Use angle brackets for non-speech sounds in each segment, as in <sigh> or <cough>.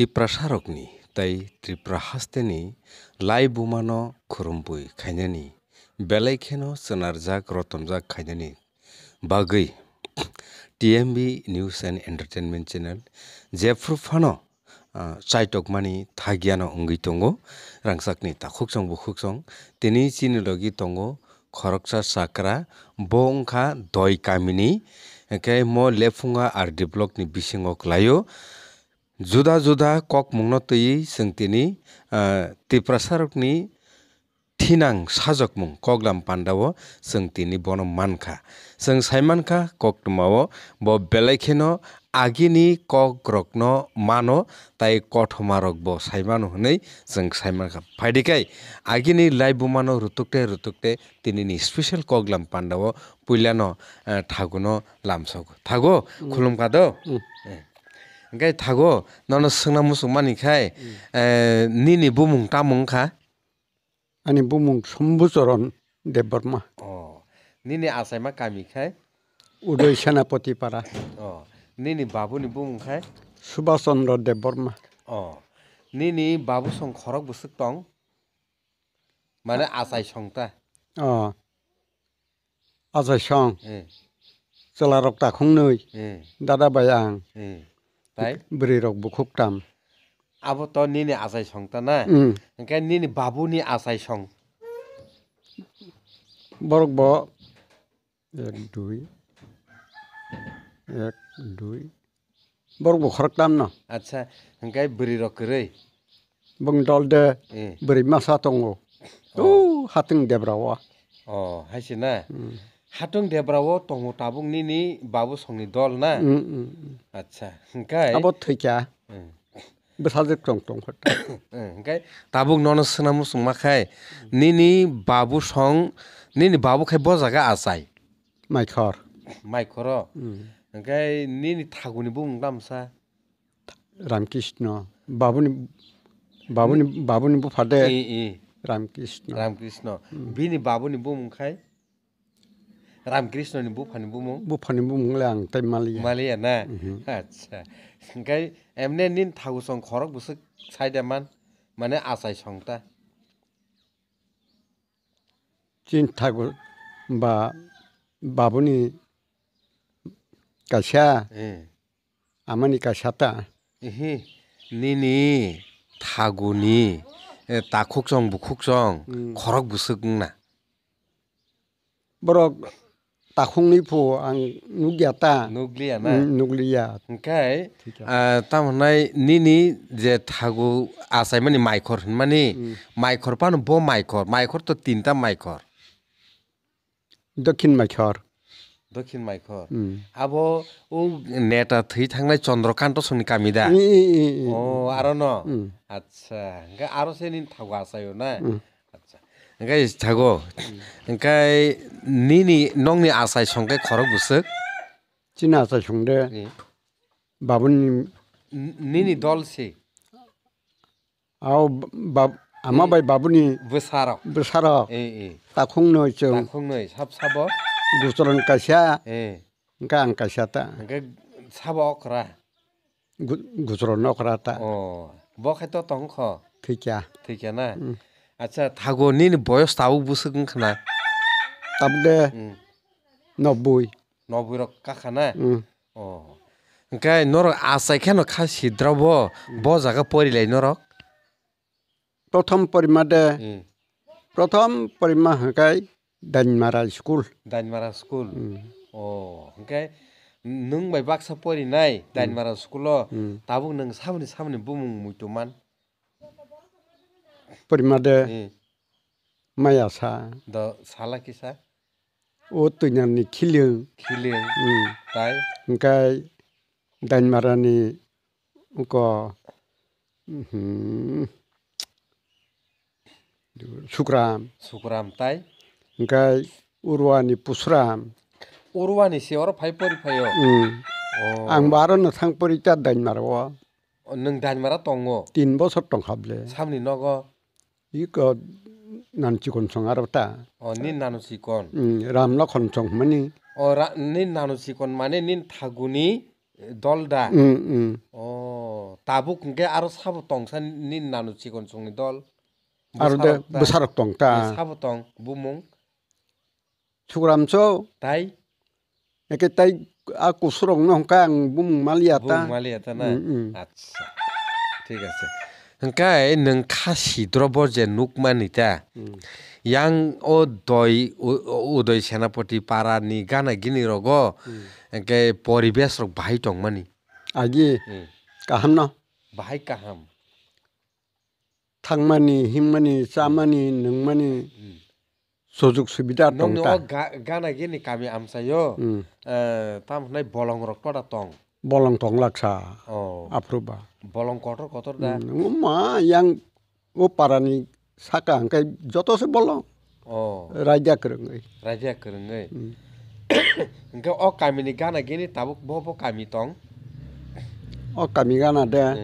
ত্ৰিপ্ৰাসাৰকনি তাই ত্ৰিপ্ৰাহাস্তেনি লাই বুমান খুৰুম্পুই খাইনানি বেলেগখেনো চোনাৰজাক ৰতমজাক খাইনানি বাগৈ T M B news and entertainment channel জেফ্ৰুফান চাইটকমানি থাকিয়ান অংগী তংগ ৰাংচাকনি তাকুকচং বুকুকচং তিনি চিনিলগি তংগ খৰকচা চাকৰা ব অংখা দয় কামিনী একে মই লেফুঙা আৰ ডেভলপনি বিচিঙক লায়ো जुदा जुदा कक तयी तैयै जों दिनै टिप्रसारकनि साजक साजकमुं कगलाम पान्डाव जों दिनै बन मानखा जों कक ककटमाव ब बेलायखेनो आगिनि कक रकनो मानो ताइ कथमारक ब साइमान हनै जों साइमानखा फाइदिखाय आगिनि लाइबुमानो रुतुकटे रुतुकटे तिनिनि स्पेशल कगलाम पान्डाव पुइलानो थागुनो लामसक थागो खुलुमखा द ओंखाय थागो नन सोंना मुसुमानिखाय निनि बुमुं तामुंखा आंनि बुमुं शम्भुचरण देव बर्मा अ निनि आसायमा कामिखाय उदय सेनापतिपारा अ निनि बाबुनि बुमुंखाय सुभाष चन्द्र देव बर्मा अ निनि बाबु संखरक बुसुक दं माने आसाय संता अ आसाय सं ए चलारक दाखंनै ए दादा बाय आं ए তাই बोरै रावबो खकटाम আবো তো নিনি আসাই সংতা না उम, ओंखायनो निनि बाबुनि आसाय सं বরক ব এক দুই এক দুই বরক বখরকটাম না আচ্ছা ओंखाय बोरै रखोरै বং দল দে ए बोरै মাসা দङ ও হাতিং দেব্রাওয়া अ हायसो ना হাটং দেব্রাও তং তাবুং নি নি বাবু সঙ্গে দল না আচ্ছা গাই আবার থৈকা বসাজে টং টং হট গাই তাবুং নন সনামু সুমা খাই নি নি বাবু সং নি নি বাবু খাই বজাগা আসাই মাইখর মাইখর গাই নি নি থাগুনি বুং গামসা রামকৃষ্ণ বাবুনি বাবুনি বাবুনি বুফাদে রামকৃষ্ণ রামকৃষ্ণ বিনি বাবুনি বুম খাই रामकृष्ण निम्बू फनिम्बू मुंग बुफा निम्बू मुंग लांग टाइम मालिया मालिया ना अच्छा गाय एमने निन थागु सं खरक बुसुक साइदा मान माने आसाय संता चिन थागु बा बाबुनि काशा आमानि काशाता एहे निनि थागुनि ताखुक सं बुखुक सं खरक बुसुक ना बरक दाखंनिफो आं नुगियाता नुग्लिया ना नुग्लिया ओंखाय तामाने निनि जे थागु आसाय माने माइखर माने माइखर पान बो माइखर माइखर तो तीनटा माइखर दक्षिण माइखर दक्षिण माइखर अब उ नेटा थै थांनाय चन्द्रकान्त सोनि कामिदा अ आरो न आच्छा आरो से निन थागु आसायो ना engkai s jago engkai ni ni nong ni asai s o n g k e korok busuk c i n a asai songde babun ni ni dol si Aau besara. Gusuran 우밥 아마 a 이바부 a 부사라 부 a 라 에에 따 a 노좀 따콩노 삽삽어 구스런 까샤 에 그러니까 o k 샤다 그러니까 삽어 그라 구스런 너그라 k 어뭐 i 도 덩커 되게 a na. আচ্ছা থাগনি বয়স তাও বুসুকং খানা তাবদে নব্বই নব্বই rock কাখানা ও ওখাই নর আসাই খেন খা সিদ্রাব ব জায়গা পরিলাই নরক প্রথম পরিমা দে প্রথম পরিমা হকাই দাইনমারা স্কুল দাইনমারা স্কুল ও ওখাই নং বাই বাক্সা পরিনাই দাইনমারা স্কুল তাবুক নং সামনে সামনে বুমুং মুইতমান परिमादे माया सा द साला किसा ओ तुनानि खिलियो खिलियो ताय ओंखाय दाइन मारानि क सुग्राम सुग्राम ताय ओंखाय उरुवानि पुसराम उरुवानि सेवर फाय परि फायो आं बारनो थांपरि ता दाइन मारवा नों दाइन मारा दङ तिन बसर दंखाबले सामनि नग' Iko nan cikon song Oh nin nanu cikon. Hmm, ram mani. Oh ra, nin nanu cikon mani nin taguni dolda. Hmm hmm. Oh tabuk nge arus habu tong san nin nanu dol. Aru de besar tong ta. Habu tong bumung. Cukram so. Tai. Eke tai aku surong nong kang bumung maliata. Bumung maliata na. Hmm hmm. Atsa. Tiga sih. hingke nwng khasi drobo je nukmani ta yang o doi udoi senapati para ni gana gini rogo hingke poribesh rok bahai tongmani agi kaham no bahai kaham thangmani himani chamani nungmani সুযোগ সুবিধা নং গানা গিনি কামি আমসাইও তাম হনাই বলং রক টং বলং টং লাগসা আফ্রুবা bolong kotor kotor dah. Hmm, ma yang uparani saka angka joto se bolong. Oh. Raja kerengai. Raja kerengai. Hmm. <coughs> Engkau oh kami ni lagi ni bobo kami tong. Oh kami kan ada. Hmm.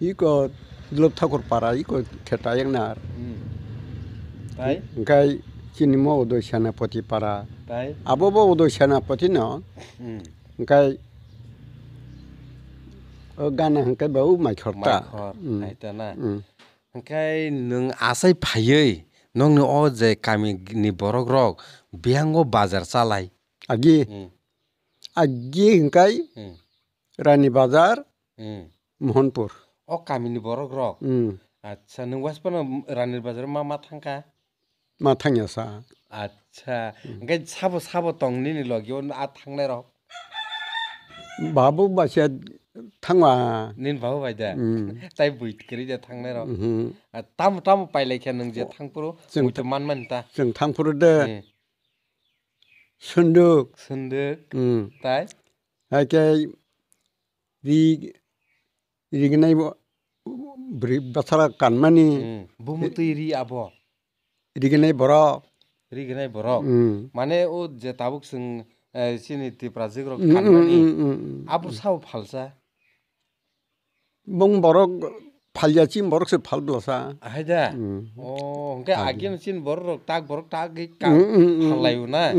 Eh? Iko lup takur para iko kita yang nar. Hmm. Tapi. Hmm. Engkau kini mau udah siapa poti para. Tapi. Abobo udah siapa poti no. Hmm. Engkau गाना हांखे बाउ माइखर ता नायता ना हांखै नों आसै फायै नोंनि ओ जे कामिनि बरग रग बियांगो बाजार चालाय आगि आगि हांखै रानी बाजार मोहनपुर ओ कामिनि बरग रग आच्छा नों वासपन रानी बाजार मा मा थांका मा थांयासा आच्छा हांखै साबो साबो तंनि लगियो आ थांनाय रग बाबु बासिया थांबा निनबाव बायदा ताय बुइतखरि जे थांनाय र ताम ताम पाइलायखे नों जे थांफुरु बुइत मान मान ता जों थांफुरु दे सन्दुक सन्दुक ताय हाके रि रिगनाय ब्रि बथरा कानमानि बुमुतै रि आबो रिगनाय बर रिगनाय बर माने ओ जे ताबुक सिन सिनिति प्राजिक र कानमानि आबु साव फालसा bong borok phalja chim borok se phal blasa haida o nge agin chin borok tak borok tak ge ka phalayu na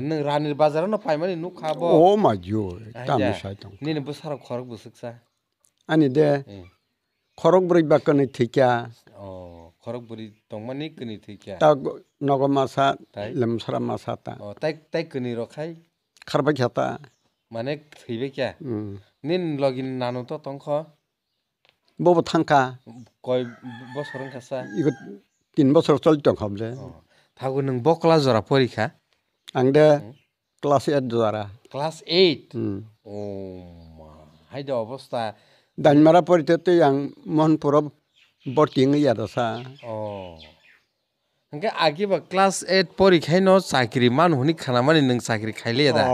nne rani bazar na paimani nu khabo o ma jo tam shaitan ni ne busar khorok busuksa ani de khorok bri bakane thikya o khorok bri tongmani kini thikya ta nagama sa lamsara ma sa ta o tai tai kini rokhai kharba khata mane thibe kya nin login nanu to tongkha บ่ทังกาคอยบ่สรังกาซะอีกตินบ่สรจลจงครับเลยถ้ากูนึงบ่คลาสจราปริขะอังเดคลาส8จราคลาส8อืมโอ้มาให้ดอบอสตาดันมาราปริเตตยังมันปุรบบ่ติงยาดซะอ๋อ हंगे आगे สा क ्รा स 8 प र ी क น ष ा न चाकरी म น न ह น न ि खाना माने नों चाकरी खाइले दा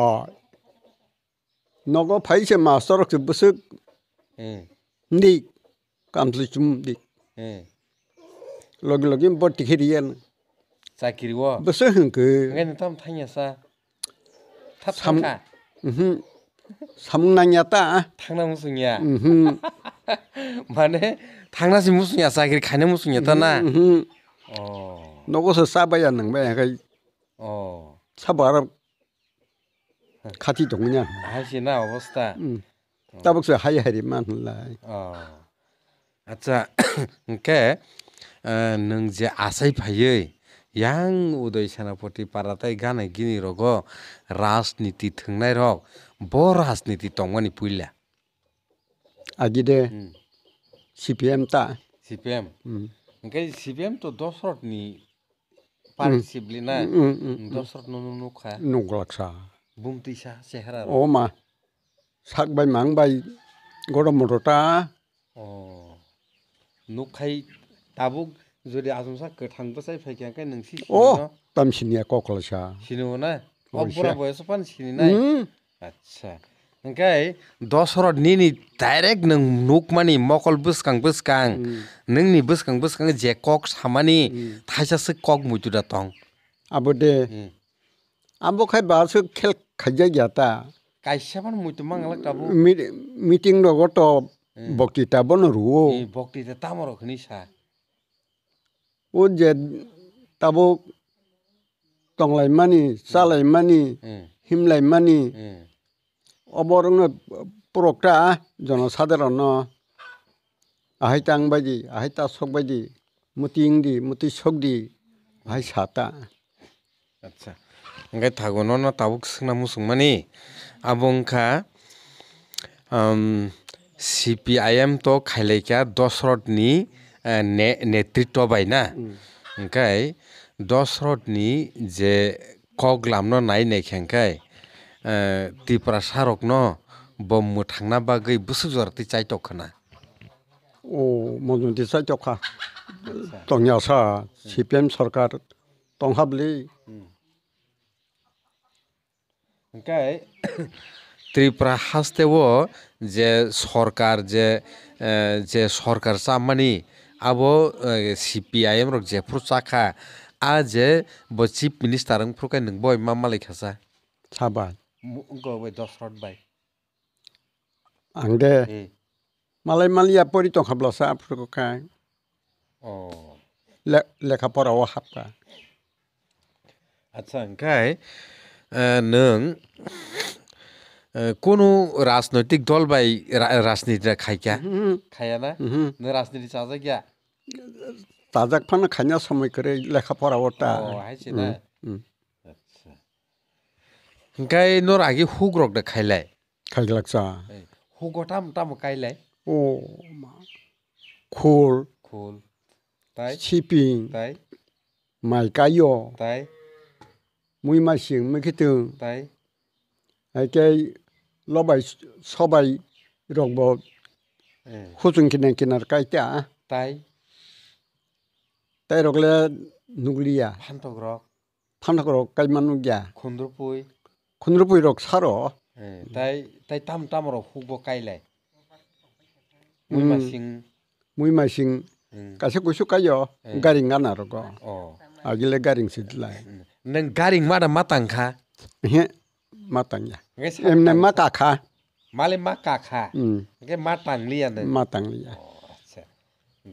नगो फ ा इ स มาส स ् ट ก็บุษ स กนี่ কামচলি চুম দি লগে লগে বৰ তিখেৰি চাকিৰিব বেছি হেংকে তাম থাঙিয়াছা থাব থাঙা 삼낭이야 따. 탕나무슨이 야. 만에탕나시무슨이야싸기가네무슨이야따 나. 어. 너고서싸봐야하는거 야. 그 어. 싸봐 라. 같이동 냐. 아시나어버스 타. 따복서하야리만흘 라. 어. आच्छा के नङ जे आशै फाइए याङ उदय सेनापति पारा त गाना गिनी रग राजनीति थुङ्नाय रग ब राजनीति टङ्गनि पुल्या आगि दे सिपिएम ता सिपिएम ओंखाय सिपिएम त दसरथनि पारिसिब्लिना दसरथ नुनुखा नुगलाखसा बुमतिसा सेहरा ओमा सागबाय मांगबाय गरम मटरता नुखाय ताबुक जदि आजमसा कथां बसाय फायखां काय नोंसि ओ तम सिनिया कोकलसा सिनो ना अबरा बयस पान सिनि नाय अच्छा नंकाय दसर निनि डायरेक्ट नों नुक मानि मकल बुसकां बुसकां नोंनि बुसकां बुसकां जे कक सामानि थायसा से कक मुजुदा तं आबदे आंबो खाय बासो खेल खाय जाय जाता কাইছা মানে মইতো মাংলা কাবো মিটিং লগত বক্তৃতা বনরু ও বক্তৃতা তামর খনি সা ও যে তাব টংলাই মানি চালাই মানি হ্যাঁ। হিমলাই মানি হ্যাঁ। অবরং প্রকটা জনসাধারণ আহাইতাং বাজি আহাইতা সক বাজি মতি দি মতি সক দি ভাই সাতা আচ্ছা ওখানে থাকুন না তাবুক সোনা মানে আবংখা সিপিআইএम তো खाइलेका दशरथनि नेतृत्व बायना ओंखाय दशरथनि जे कग्लामनो नायनायखेंखाय त्रिपुरा सारकनो बममो थांना बागै बोसोर जराति चाइटकखोना अ मजनदि चाइटखा टंयासा सिपिएम सरकार टंहाबलि ओंखाय त्रिपुरा हास्तेव যে সরকার যে যে সরকার চামানি আবো সিপিআইএম রক যে প্রচাখা আ যে ব চিফ মিনিস্টার প্রকাই নং বই মা মালাই খাসা সাবা গবাই দশরথ বাই আং দে মালাই মালিয়া পরি তো খাবলাসা প্রকাই ও লেখা পড়াও হাবকা আচ্ছা ओंखाय नों কোনো রাজনৈতিক দল বাই রাজনীতিটা খাইকা খাইয়া না রাজনীতি চাজা গিয়া তাজাক ফান খাইনা সময় করে লেখা পড়া ওটা হাইছে না আচ্ছা ইনকাই নর আগে হুক রক দা খাইলাই খাইলাকসা হুক টাম টাম খাইলাই ও মা খোল খোল তাই শিপিং তাই মাই কাইও তাই মুই মাসিং মুই খেতে তাই আইকাই লবাই সবাই রংব হুচুং কিনে কিনার কাইতা তাই তাই রগলে নুগলিয়া ফান্তক রক ফান্তক রক কাইমানু গিয়া খুন্দ্রপুই খুন্দ্রপুই রক সার তাই তাই তাম তাম রক হুব কাইলাই মুই মাসিং মুই মাসিং কাছে কইছো কাইও গারিং গানা রক আগিলে গারিং সিদলাই নং গারিং মাদা মাতাংখা มาตังยาเอ็มเนี่ยมาคาคามาเลมาคาคาอืมเกมาตังเลียนมาตังเลียน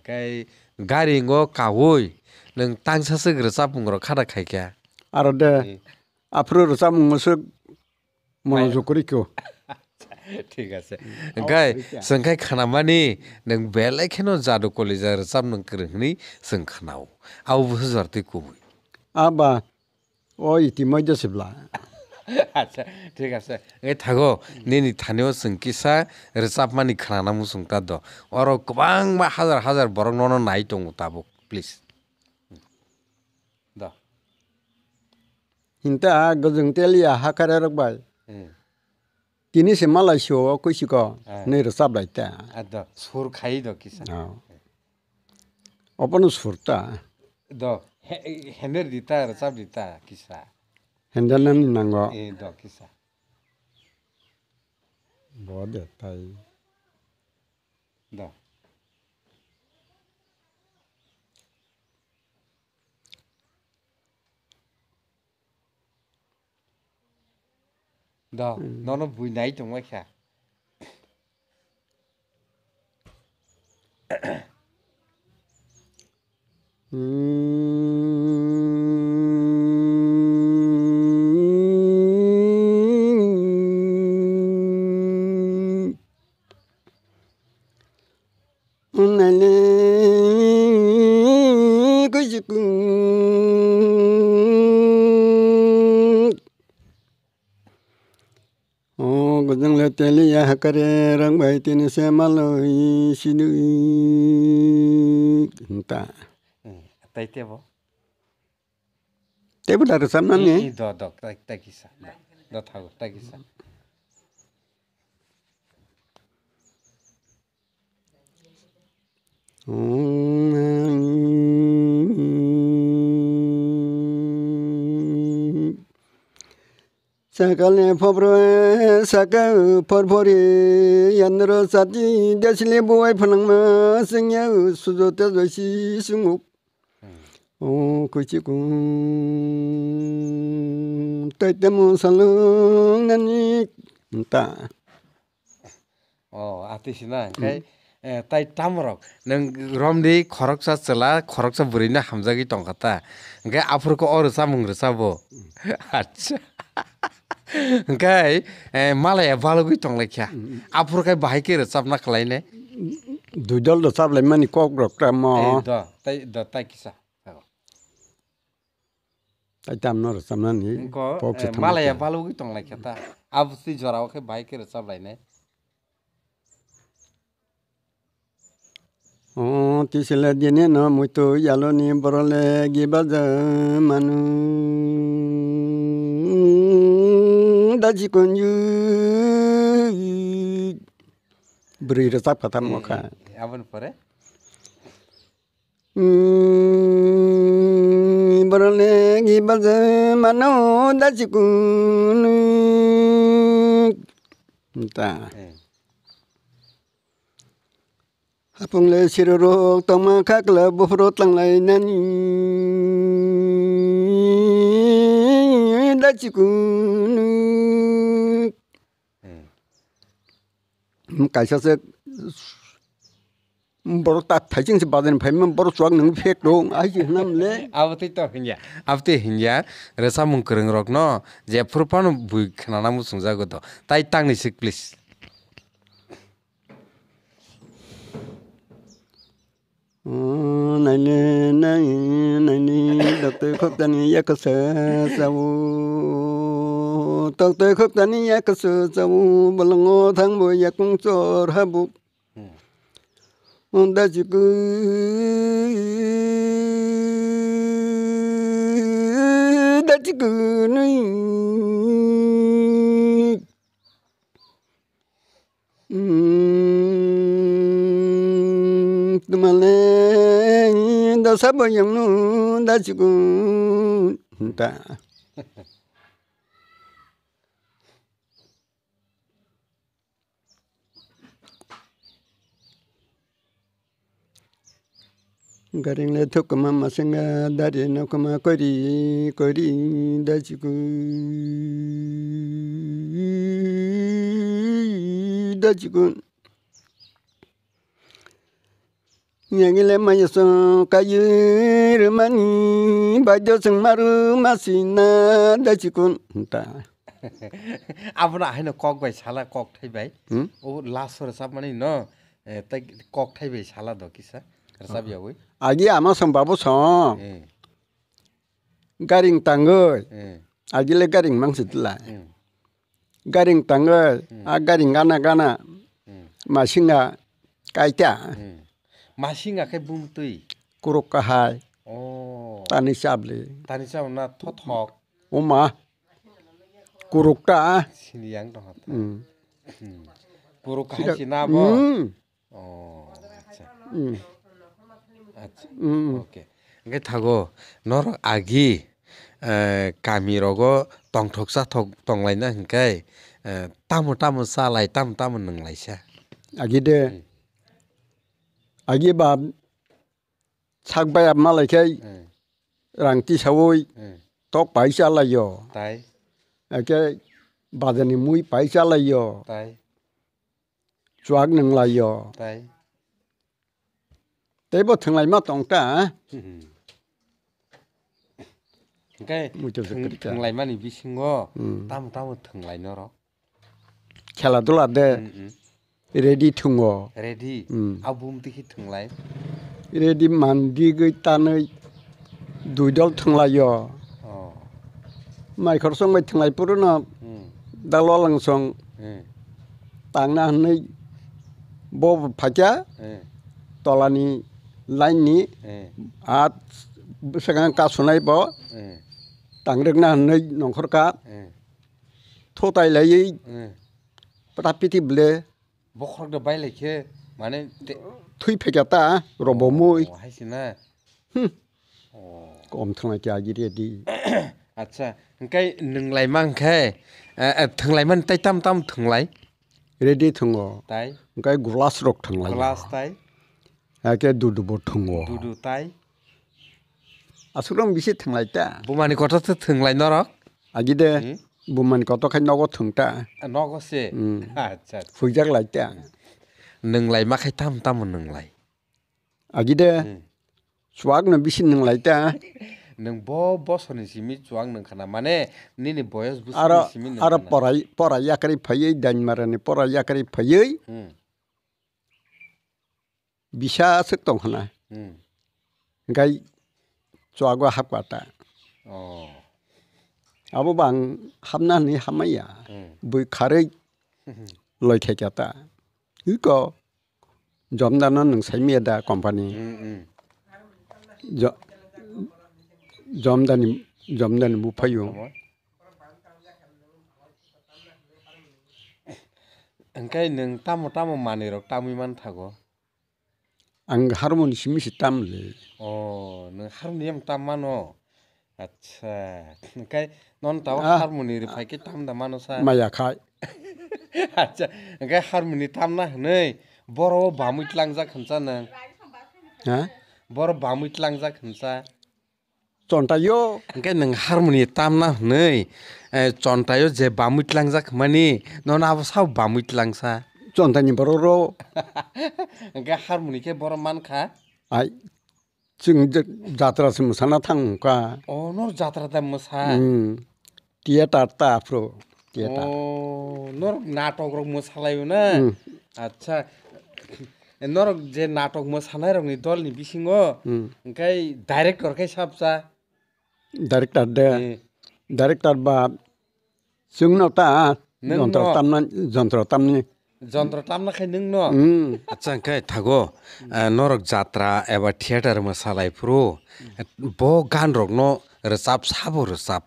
เกย์การิงโกคาวยนึงตั้งชื่อสกฤษาปุงรคาดใครแกอะไรเดออัพรูรสามุงสุกมโนจุกริกโอที่กันเกย์สังเกตขนาดนี้นึงเบลเอกโนจารุโคลิจารสามนึงกรุงนี้สังขนาวเอาบุษจัดที่กูบุยอาบะโอ้ยที่ไม่จะสิบล้า আচ্ছা ঠিক আছে এই থাকো নিনি থানেও सोंकिसा रोजाबमानि खोनाना मुसुंता द अर गोबां मा हाजार हाजार बरं नन नाय दङ ताबुक प्लिज द हिन्ता गोजों तेलिया हाखारा रबाय तिनिसे मालाय सिवा कुसिक नै रोजाबलाय ता द सुर खाइ द किसा अपन सुर ता द हेनेर दिता रोजाब दिता किसा handle nam ni nang go e eh, do kisa bo de tai do đó nó nó vui nấy trong quá khả Mm. gudang le teli ya hakare rang bai tin se malo i sinu ta tai te bo te bu dar samnan ne do do tak takisa do thau takisa sākāli pōpruwa sākā u pōrpōri yānru sāti dāshili bōwai pōnāngma sāngyā u sūdō tāzō shī sūngu o kuchi tai tamrok nang romdi khoroksa chela khoroksa burina hamjagi tongkata hingke afurko oru samung resabo acha hingkai malaya balogui tonglaikhya afurkai bahike resapna khalaine দুইডল দচাবলে মানে কওক ৰক্ত তাই তাই কিছা tamno samnani pok se malaya balu tong la khata ab si jorao ke bike re sab lai ne Oh tisila dini no muito yalo ni borole gibaza manu daji konju beri resap kata eh, muka. Abon pore. Hmm, borole gibaza manu daji kunu. Entah. Eh. apung le siruruk tong ma khak la bu frut lang lai nan da chi ku nu ka sa se bor ta thai ching se ba den phai mem bor chuang nang phe do a ji nam le ab ti to hinya ab ti hinya re sa mung kreng rok no je phur pan bu khana na mu sung ja go do tai tang ni sik please nani nani nani dakte khop tani yak sa sa wu dakte khop tani yak tumale da sabo yang ma ma sing da re na ko ma ko ri ko ri da chigu da mà Nyagi le ma yaso kayi rumani bajo sing maru đã da chikun ta. à Abra hai no kok bai shala kok thai bai. O last or sab mani no ta kok thai bai shala do kisa. Sab ya oi. Agi ama som babu som. Garing ừ. à Agi le garing mang lại, sitla. Ừ. Garing tangoi. Ừ. à garing gana gana. à mà xin Masinga kaita. Hmm. মাসিং আকে broom তুই কুরক কাহাই ও তানি চাবলে তানি চাব না থক ও মা কুরকটা সিনিয়াং দহ কুরক কাহাই না ব ও আচ্ছা আচ্ছা ওকে গে থাগো নর আগি কামি রগ টংঠকসা থক টংলাইনা হংকাই তামো তামো সালাই তাম তামো নংলাইসা আগি দে sang bay agiba sakbaya malaikai rangti sawoi tok paisa layo tai ake badani mui paisa layo tai chuak nang layo tai tế bộ thường lại mất tổng ta cái thường lại mà đi sinh ngô tam tam thường lại nó rồi chả là tôi là đây ready tungo ready um. Hmm. abum tunglai ready mandi gai tanai duidol tunglai yo oh. mai korsong mai tunglai puruna hmm. dalo langsung hmm. tangna hanai bob hmm. tolani lain ni hmm. at sekarang kasunai bo hmm. tangrekna hanai nongkorka hmm. thotai lai hmm. tapi tiple বখৰক দবাই লাগে মানে থৈ ফেকেটা ৰ'ব মই হাইছে না কম থাকি আগিৰে দি আচ্ছা এনেকৈ নোংলাই মাংখাই থাই মানে তাই তাম তাম থাই ৰেডি থাই এনেকৈ গ্লাচ ৰক থাই গ্লাচ তাই একে দুডুব দুডু তাই আচলতে বেছি থাই বোমানী কথাটো থাই নৰক আগি দে บุมันก็ต้องให้นอกถึงตานอกก็สิฝึกจากหลายแต่หนึ่งไหลมาให้ตั้มตั้มหนึ่งไหลอะกี่เด้อสวักหนึ่งบิชหนึ่งไหลแต่หนึ่งบ่บ่สนิทสิมิจวังหนึ่งขนาดมันเนี่ยนี่บ่ยสบุสิมิอะไรอะไรปอไรปอไรยากรีพยยดันมาเรนี่ปอไรยากรีพยยบิชาสึกตรงขนาดไงจวักว่าฮักว่าตาอ๋อ ābūpa āŋ ām nāni ām āy ā, bui khāra āg lōi khēkyātā. āy kō, jomdāna nāng sāymīyatā kōmpāni, jomdāni, jomdāni mūpāyōṁ. āŋ kāy nāng tāma tāma māne rōk, tāma īmān harmony তাম না হনৈ বৰ বামুত লাংজাক হনচা নে বৰ বামুত লাংজাক হনচা চন্তায়ো এনেকৈ নোং হাৰমনি তাম না হনৈ চন্তায়ো যে বামুত লাংজাক মানে ননাব চাও বামুত লাংচা চন্তানি বৰ ৰ এনেকৈ হাৰমনিকে বৰ মান খা আই जों जात्रासो मोसाना थांखा अ नर जात्रा त मोसा थियेटार त आफ्नो नर नाटक र मोसालायो ना अच्छा नर जे नाटक मोसानाय र दल नि बिसिङ डाइरेक्टरखाय साबजा डाइरेक्टर दे डाइरेक्टर बा जोंनाव त जन्त्र तामनानै जन्त्र तामनानै যন্ত্ৰ টাম নাখাইদিং ন আচ্ছা ওংখাই থাকো নৰক যাত্ৰা এবাৰ থিয়েটাৰ মোসালাইফ্ৰু ব গান ৰক ন रोजाब साबो रोजाब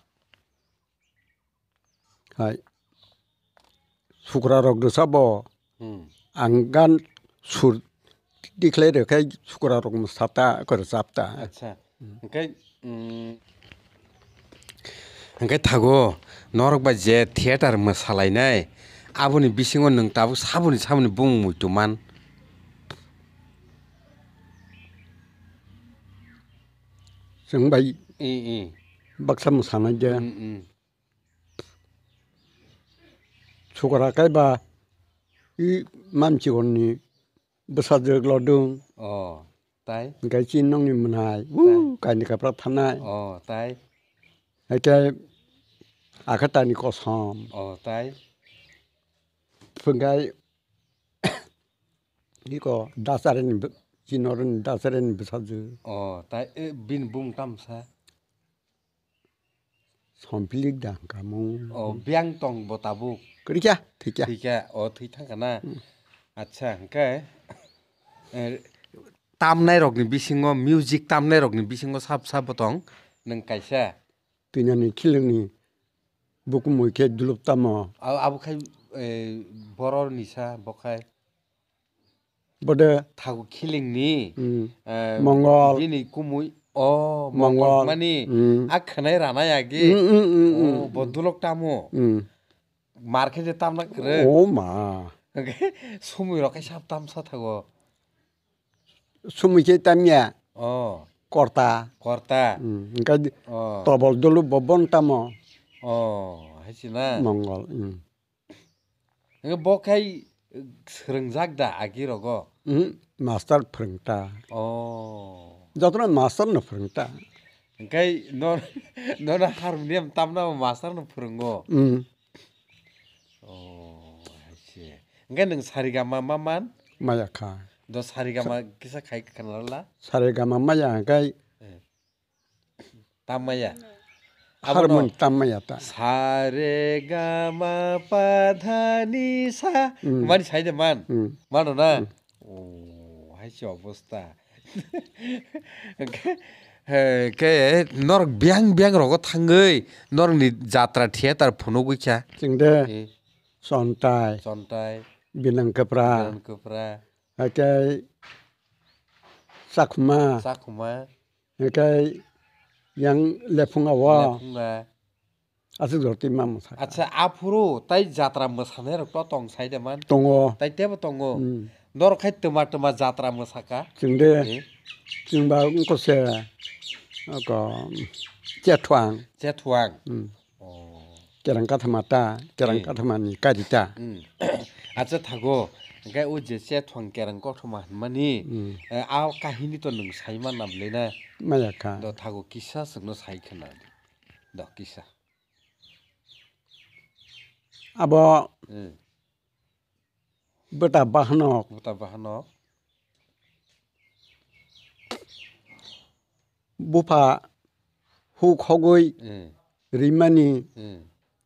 हाय सुग्रा रग रोजाबो आं गान सुर दिख्लाय रोखाय सुग्रा रग मोसाबता रोजाबता आच्चा ओंखाय ओंखाय थागौ नरक बायदिया थियेटार मोसालायनाय 아버니미싱은능따고사분이사분이붕무뚜만정말이이박삼사나제초가라까이바이맘치곤니부사적로둥어 tại cái chín nông như mình hài cái này cái bắp thân này ờ tại cái cái à cái tay này có sòm ờ tại Fungai Iko dasaren jinoren dasaren besaju. Oh, ta bin bung tam sa. Sompilik dang kamu. Oh, biang tong botabu. Kerja, kerja. Kerja, oh kerja karena. Acha, kay. Tam nai rogni bisingo music tam nai rogni bisingo sab sab botong neng kaisa. Tanya ni kiling ni. Buku mui ke dulu tamo. Abu kay এই বৰৰ নিচা বখাই বদে থাকো খিলিংনি মঙ্গল দিনি কুমুই অ মঙ্গল মানে আখানাই রানাই আগে বদলক টামো মার্কেটে তাম না করে ও মা সময় রকাই সাপ তামসা থাকো সময়কে তামিয়া অ কর্তা কর্তা তবল দলু ববন না মঙ্গল ᱱገ বখাই রং জাগদা আগির গো মাস্টার ফ্রংটা ও যত্র মাস্টার ন ফ্রংটা 엥কাই ন ন না харনিম তাম না মাস্টার ন ফ্রং গো ও হছি 엥কাইং সারিগামা মামান মায়া খা দস সারিগামা কিসা খাইক হারমোন তাম্মাইয়াতা সারে গামা পাধানি সা মানে সাইডে মান মানো না ও হাইছে অবস্থা কে নরক ব্যাং ব্যাং রগ থাঙ্গৈ নরকনি যাত্রা থিয়া তার ফোনো গইখা চিংদে সন্তাই সন্তাই বিনাঙ্কপ্রা বিনাঙ্কপ্রা হাইকাই সাকুমা সাকুমা হাইকাই 양레풍아와레풍아아직저때만못 사. 아차앞으로따이자트라못사네로또동사이데 만. 동 어. 따이때부동 어. 너로갈때만때만자트라못사 까. 근데지금봐곳에아까제투 왕. 제투 왕. 음. 어. 계란까타마 타, 계란까타마니까지 자. 음. 아차타고 gai o je se thong keran ko thoma mani a kahini to nung sai ma nam le na ma ya ka do thago kisa sung no sai khana do kisa abo beta bahno beta bahno bupa hu khogoi rimani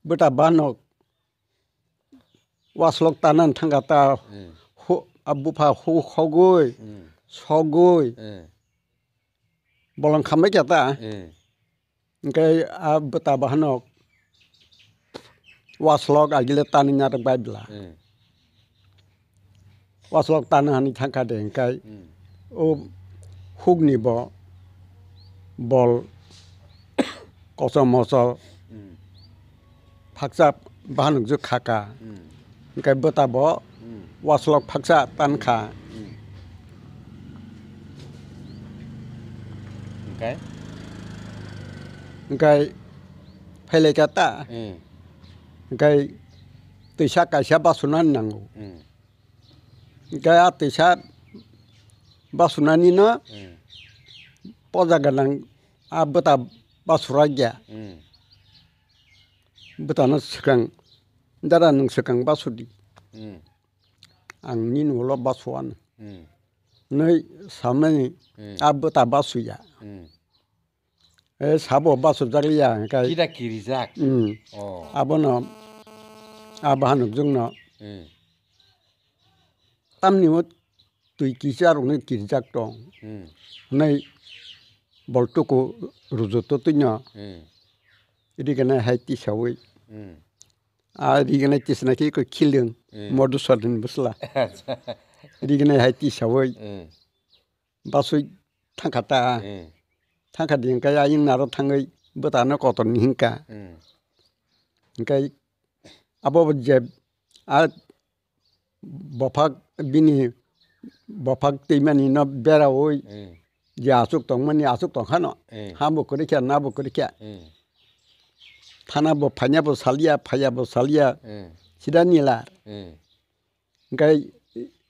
beta banok তা ওয়াসলক থাকা তা আব্বুফা হু সগৈ ছগৈ বলং খামে তা আবতা বাহানক ওয়াসলক আগিলে টানিং আর বাইবলা ওয়াসলক টানা হানি থাকা দে ও hook নিব বল কচ মচ ফাকচা বাহানক যে খাকা kai bota bo waslok paksa tan kha kai kai phele kata kai ka kaisa basunan nangu kai a basunani na poza galang a bota basuraja bota na sikang ndara nang sakang basu di hmm. ang hmm. ni nulo basu wan noi samani abu ta basu ya e sabo basu jari ya ka kira kirizak oh. abu no abu hanuk jung no tam ni mot tui kisa rung ni kirizak tong nei boltu ko rujoto tu nya idi kana haiti sawai ᱟᱨ ᱤᱜᱱᱮᱴᱤᱥ ᱱᱟᱜᱮ ᱠᱚ ᱠᱷᱤᱞᱤᱭᱩᱱ ᱢᱚᱰᱩᱥ ᱥᱟᱨᱫᱤᱱ ᱵᱩᱥᱞᱟ ᱤᱜᱱᱮ Haiti ᱥᱟᱹᱵᱚᱭ ᱵᱟᱥᱩᱭ ᱛᱷᱟᱝᱠᱟᱛᱟ ᱛᱷᱟᱝᱠᱟ ᱫᱤᱱ ᱠᱟᱭᱟ ᱤᱧ ᱱᱟᱨᱚ ᱛᱷᱟᱝᱜᱟᱭ ᱵᱚᱛᱟᱱᱟ ᱠᱚᱛᱚᱱ ᱤᱧ ᱠᱟ ᱤᱧᱠᱟᱭ ᱟᱵᱚ ᱵᱡᱟᱵ ᱟᱨ ᱵᱚᱯᱷᱟᱜ ᱵᱤᱱᱤ ᱵᱚᱯᱷᱟᱜ ᱛᱮᱭᱢᱟ ᱱᱤᱱᱟᱹ ᱵᱮᱨᱟ ᱦᱚᱭ ᱡᱮ ᱟᱥᱩᱠ ᱛᱚᱢ ᱢᱟᱱᱤ ᱟᱥᱩᱠ ᱛᱚ ᱠᱷᱟᱱᱚ ᱦᱟᱢ ᱵᱚᱠᱚ ᱨᱮᱪᱟᱱ 파나보 파냐보 살리아 파야보 살리아 pāya bō sāliyā, siddhāniyā la, ngāi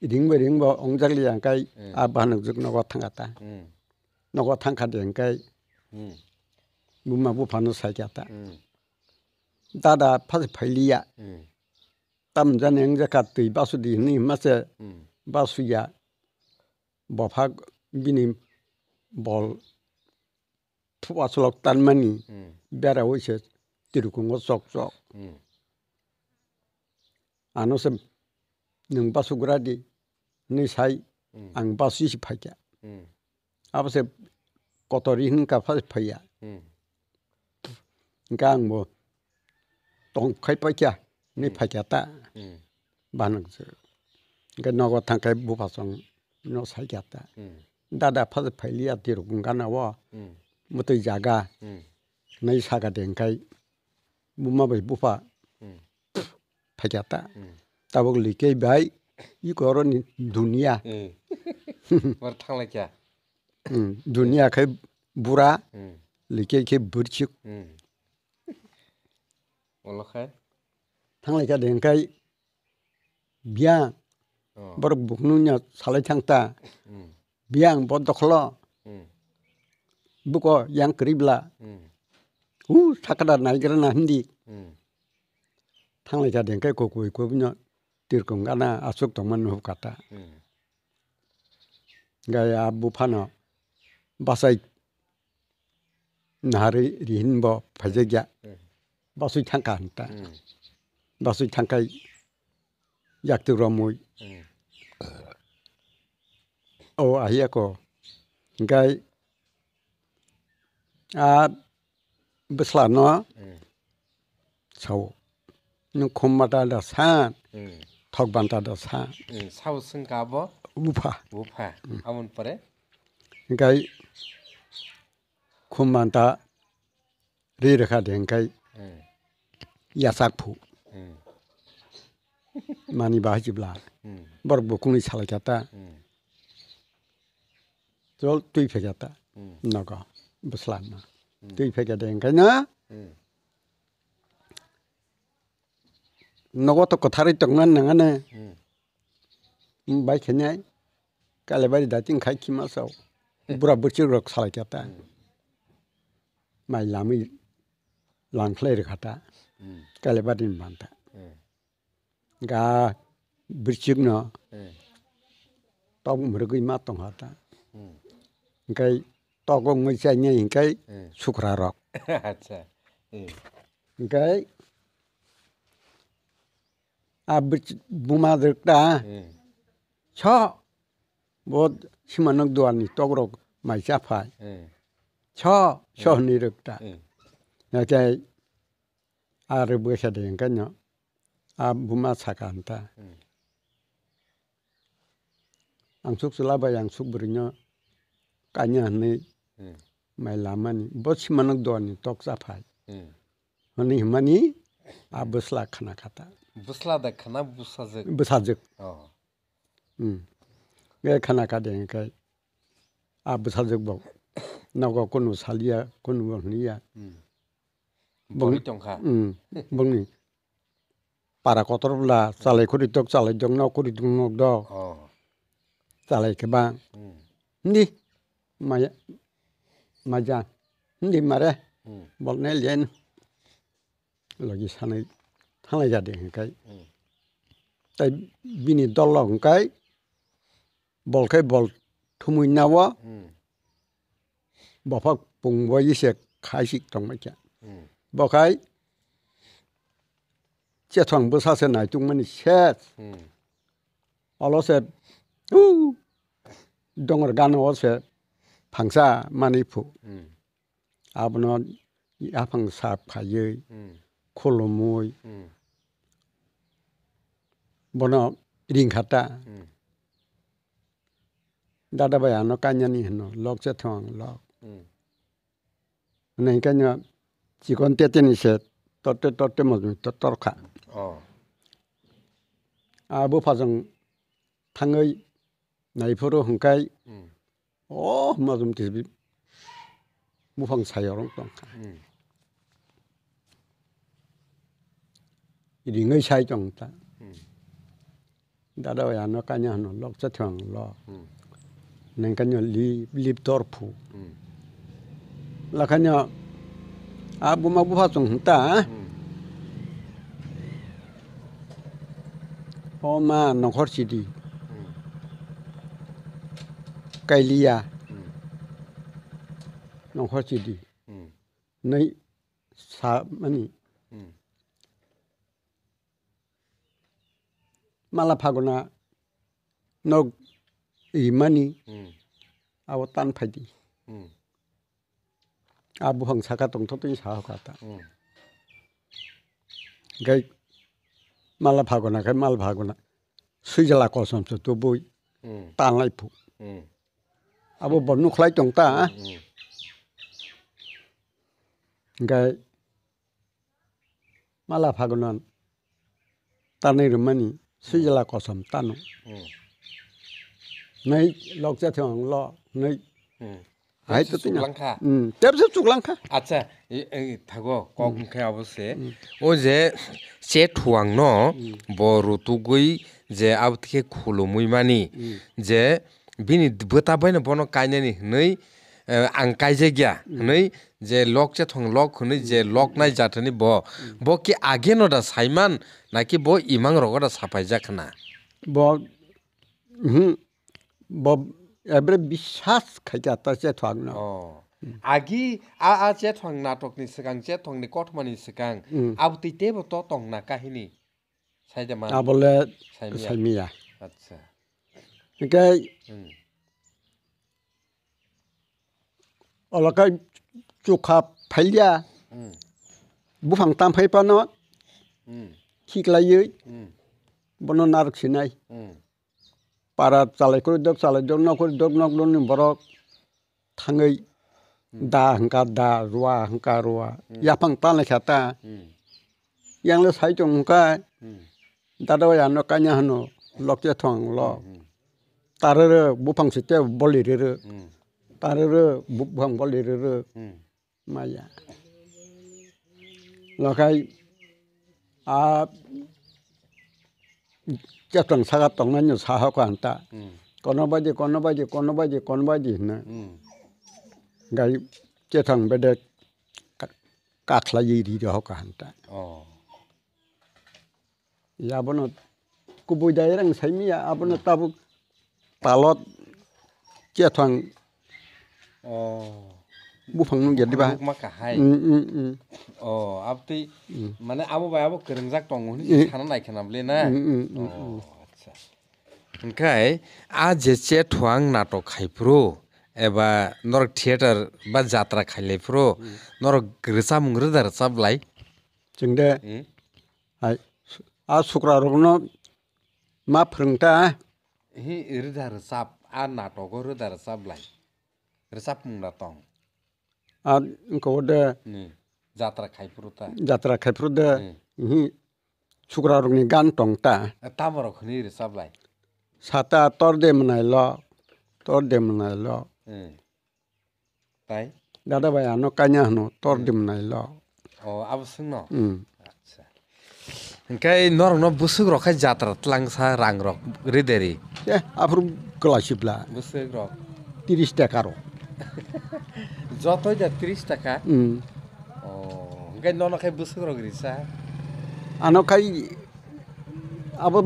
rīṅba rīṅba ṅṅcakliyā ngāi āabhāna guzhuk nākwa thāṅkathā, nākwa thāṅkathā ngāi mūma bō pāñu sākyātā. tātā pāsipai liyā, tāṁ jāni 바수야 tui 비니 볼 hinihi 단만이 bāsu yā, 띠르공고쏙 쏙. 음. 안오셈능바수그라디네사이 음. 안바수시파이 자. 음. 아버세꼬토리흥가파스파이 야. 음. 그러니까뭐동카이파이자네파이자 다. 음. 반응 스. 그러니까너가탄카이부파송너살겠 다. 음. 다다파스파이리아띠르공가나 와. 음. 뭐또자 가. 음. 내사가된가 이. 문마벌이 부파 pakyata tabuk likei bai i ni dunia hmm. <laughs> war thang hmm. dunia hmm. kai bura likei kai burchik olo khai thang lakya kai biang oh. bar buknu salai thang ta biang bontok dokhlo buko yang kribla 우 사카다 나이그라나 힘디 탕을 자된 게 고고 있고 그냥 뛸 건가나 아속 동만 후 갔다 가야 무파나 바사이 나리 리hinbo 파제기야 바수이 창가 한다 바수이 창가 약들어 모이 어 아이야고 가이 아 beslarno sau nu khomata da san thok banta da san sau sung ka bo upa upa amun pore ngai k u o m a n t a ri r e k a den kai yasak phu mani ba jibla bor bokuni chala kata jol tui phe kata naga beslarno Ừ. tuipeka dengai na nogo to kothari tongan nanga cái bai khenya kale bari dating khai kima sau bura burchi rok sala kyata mai lami ta, khata kale bari nó, tao cũng no cái murgui tông tong ta, ừ. cái toko ngisanya ingkai eh. sukrarok. <laughs> Aja. Eh. abu abis bumi terkda, so buat si manuk dua nih toko masih apa? So eh. so nih terkda. Ingkai nah, arab bisa dengkanya. Ab bumi sakanta. Angsuk sulaba yang suk berinya kanya nih माइलामानि बसिमानक दवानि तक जाफाय हनि हिमानि आ बोस्ला खाना खाता बोस्ला दा खाना बोसाजोक बोसाजोक बे खाना खादेंखाय आ बोसाजोकबाव नावगा कनु सालिया कनु Haniyeh बंनि पारा कतरब्ला सालायखरि तक सालायदों नावखरि दं नक द सालायखोबा नि माया 맞 아. 근데말 해. 벌네 련. 여기산에산에자대그러니 까. তাই বিনি দল হংকাই বলকাই বল থুমুই নাও বফাক পুংবই ইসে খাইসিক টংমাইকা বকাই চেথং বসাসে নাইতুং মানে শেষ অলসে উ ডঙর গান অসে พังซามานิพุอาบนออาพังซาบขายยโคลมวยบนอริงขัตตาดาดาบายานอกัญญานี่หนอลอกจะทองลอกนในกัญญาจีกอนเตตินิเสตตอเตตเตมจุตตอรขะอาบุพะจังทังเอ้ยในพุโรหปของไก 어, 엄마좀대비무방사여롱 똥. 이리 ngơi sai chồng ta. Đã đâu ya nó cả nhà nó lọc cho thằng lo. Nên cả nhà li li torp. Là cả nhà à bố mà bố phát chồng ta. Ô mà nó khó xí đi. गायलिया न'खर जुदि नै सा माने माला फागना नग इमानि आव तान फायदि आबु हं साखा दंथ' दै साहा खाता गाय माला फागनाखाय माल फागना सैजाला कसमसो बय तान लायफु abo bornu khlai tong ta ah. mm. ngai mala phagunan tani rumani sujala kosam tanu nei mm. lokja thong lo Lang nei 아이 또 랑카. 음. 뎁스 쭉 랑카. 아차. 이 타고 공케 아버세. 오제 제 투왕노 보루 투구이 제 아웃케 콜로무이마니 제 बिनि बोताबायनो बन कायनानि नै आं कायजे गया नै जे लक जे थं लक होनो जे लक नाय जाथनि ब ब कि आगे न दा साइमान नाकि ब इमां रगडा साफाय जाखना ब हम ब एब्रे बिसास खायजे आतासे थागनो अ আগি আ আ জে থং নাটক নি সিগাং জে থং নি কঠ মানি সিগাং আব তিতে ব ত তং না কাহিনী সাইদে মা আ বলে সাইমিয়া আচ্ছা Niin kai... Mm. Olla kai chukha phalya. Mm. Bu phang tam phai pa no. Mm. Khik la yui. Mm. Bono narak sinai. Mm. Para chalai kore dok chalai dok nok kore dok nok don ni borok thangai. Da hangka da ruwa hangka ruwa. Ya phang tan la khata. Mm. Yang le sai chong hangka. Mm. Da do ya no kanya hano. Lok che thong lok. Mm. 따르르 무팡시 때 볼리르르 따르르 무팡 볼리르르 마야 라카이 아 짝당 사가 동난요 사하고 안다 꼬노바지 꼬노바지 꼬노바지 꼬노바지 있나 가이 짝당 베데 까클라이 리려 하고 한다 야보노 kubudairang saimia abona tabuk ปลาลอดเจ้าทางอ๋อบุฟังนุ่งเย็นดีป่ะ mak hai. Oh, abdi mana abu bay abu kerengjak tongu ni khana nai khana beli na. Oh, acha. Angkai a jece thuang nato khai pro. Eba nor theater ba jatra khai le pro. Nor grisa mungre dar sab lai. Jengde. Ai. A sukra rogno ma phrengta hi irida resap ana togo rida resap lai resap mung datong a ngko de ni jatra kai pruta jatra kai pruta hi sukra rung ni gan tong ta e, ta moro khni resap lai sata tor de menai lo tor de menai lo tai dada bai ano kanya no tor de menai lo oh abseng no hmm. Engkai nor no busuk rok aja kan tlang sa rang rok rideri. Ya, eh, apur scholarship lah. Busuk rok. Tiris taka rok. <laughs> jat ja tiris taka. Hmm. Oh, engkai nor no kai busuk rok risa. Ano kai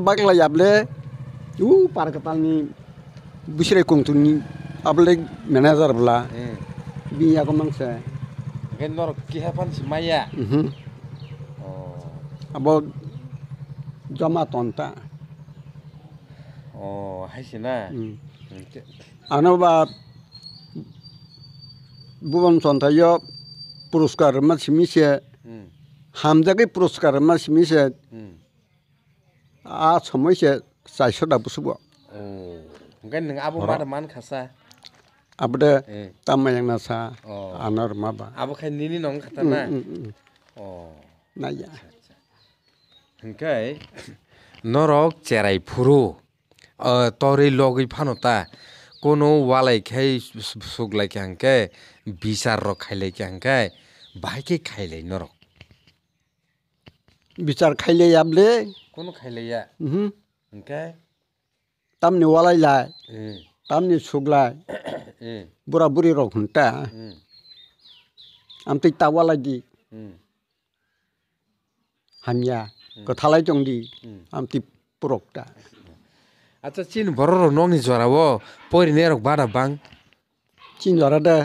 bagel aja yable. U uh, par ketal ni busre kung tu ni able manager bla. Hmm. Bi ya mangsa sa. Engkai nor kihapan si Maya. Mhm. Oh jama tonta oh haisina hmm. ano ba bukan tonta yo puruskar ma simise hmm. hamda ke puruskar ma simise hmm. a somoy se saisho da busubo oh ngan ning abu ma man khasa abde tamayang nasa oh. rumah bah. abu khan nini nong na. oh naya Hengkai norok cerai puru tori logi panota kono walai khai suglai ke hengkai bisar rok khailai ke hengkai bai ke khailai norok बिचार खाइले याबले कोन खाइले या हम्म okay तामनि वालाय लाय तामनि सुगलाय बुरा बुरी रक हुन्ता आमते तावालाय दि हम्म हमिया ko talai di amti ti purok ta atsa chin nong ni wo pori ne rok bara bang chin jora da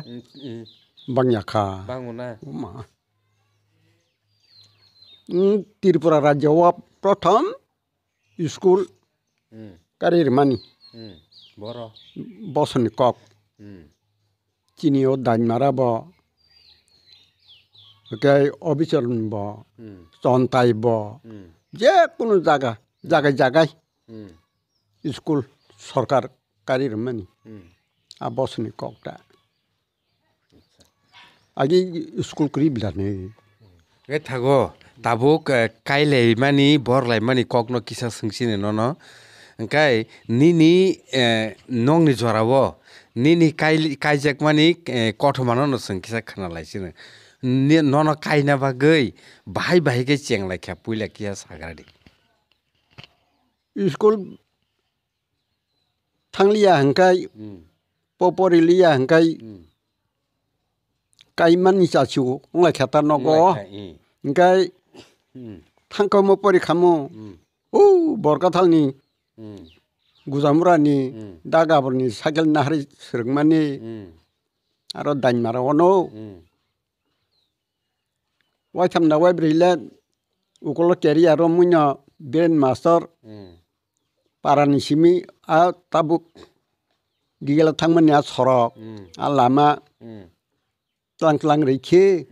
bang yakha bang una ma tirpura rajya wa pratham school karir mani boro bosni kok chini o dan okay अबिचरण भयो चन्ताइ भयो जे कुनु जागा जागाय जागाय school सरकार कार्यक्रममा नि आ बस्ने कक्टा आगे स्कुल करि बिलाने गे थागो ताबुक काइलाय मानि बरलाय मानि कग्न किसा सोंसिनो न नि ओंखाय निनि नंनि जराव निनि काइल काइजाक मानि कठमान न सोंखिसा खाना लायसिनो নন কাই নাবা গই বাহাই বাহাইকে চেংলা খেয়া পুইলা কিয়া সাগারি স্কুল থাংলিয়া হাঙ্কাই পপরিলিয়া হাঙ্কাই কাইমানি চাচিও ওলাই খেতা নগ হাঙ্কাই থাংকাও মো পরিখামো ও বরকা থালনি गुजामुरानि दागाबरनि साइकेल नाहारि सोरोंमानि आरो दाइन मारा अनो Why come the web relent? We call it career Romunya, Ben Master, Paranishimi, a tabu Gila Tangmanias Horo, a lama, Tlank Lang Riki,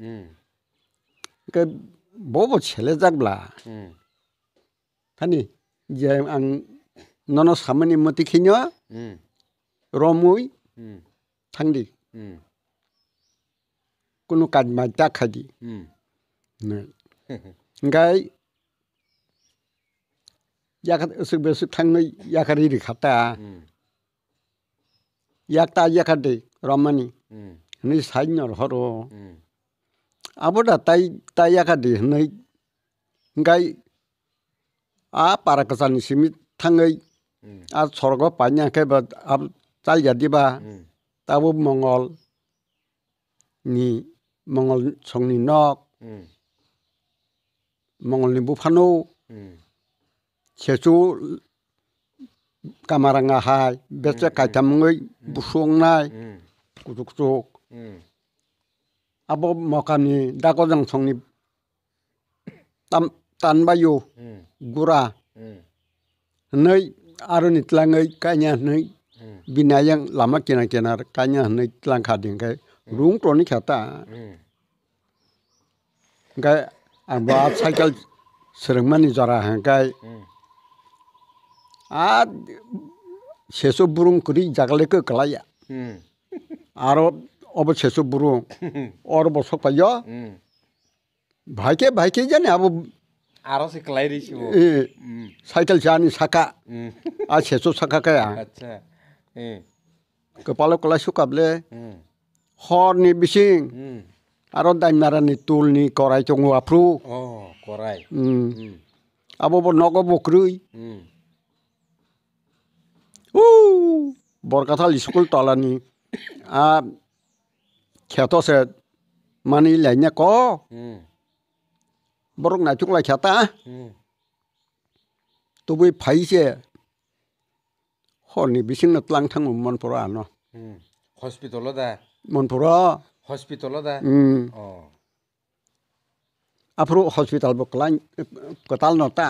Bobo Chelezagla, Honey, Jam and Nonos Hamani Motikinya, Romui, Tangi. কোনো কাজ মাজ দেখা দিই ngay yakat usuk besuk tangai yakari di kata yakta yakade ramani ni sainyor horo aboda tai tai yakade nei ngay a parakasani simit tangai a sorgo panya keba ab tal yadiba tabu mongol ni mongol songni nok मंगलनिबो फानो सेजौ कामाराङाहाय बेसे गायथामङै बुसुंनाय गुजुक जुक आब' मकानि दागो जंसंनि तानबायु गुरा नै आरो नितलाङै कायना नै बिनायां लामा केना केना कायना नै लांखा दिंखाय रुं ट्रनि खाता ओमफ्राय आंबा साइकेल सोरोंमानि जरा हांखाय आरो सेसौ बुरुं खुरि जागलैखो कलाया आरो अब सेसौ बुरुं और बसक पाइयो भाइके भाइके जाने अब आरो से कलाई रही वो साइकिल जानी साका आ सेसौ साका का अच्छा कपालो कलाई सुकाबले हरनि बिसिं আৰু দাইন মাৰা নিতুল নি কৰাই টঙো আফ্ৰু কৰাই আবব নগ বকৰুই বৰকাঠাল স্কুল তলানি খেতো চেত মানি লাইনে ক বৰক নাইটুকলাই খেতা তবুই ফাইছে হৰ নিবিচিং নতলাং থাং মনপুৰ আন হস্পিটেলত মনপুৰ আপুৰু হস্পিটেল বকলাই কটাল নতা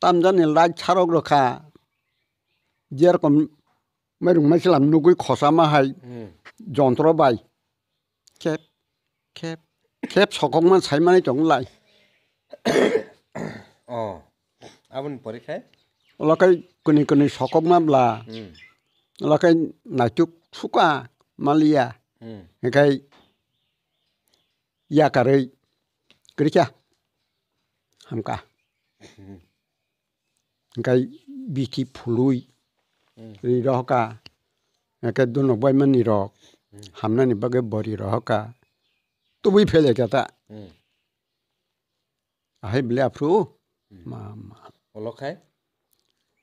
তামজানে লাইট চাৰক ৰখা যেৰকম মাইৰুং মাইছিলাম নগৈ খচা মাহাই যন্ত্ৰ বাই খেপ খেপ খেপ চকক মান চাই মানে তং লাই অঁ পৰীক্ষাই অলকাই কোনে কোনে চকক মাবলা অলকাই নাইটুক চুকা malia kai yakarai kircha hamka kai biti phului ri rohka kai dono bai mani rok hamna ni bage bori rohka tubui phele kata ahai bile afru ma ma olokai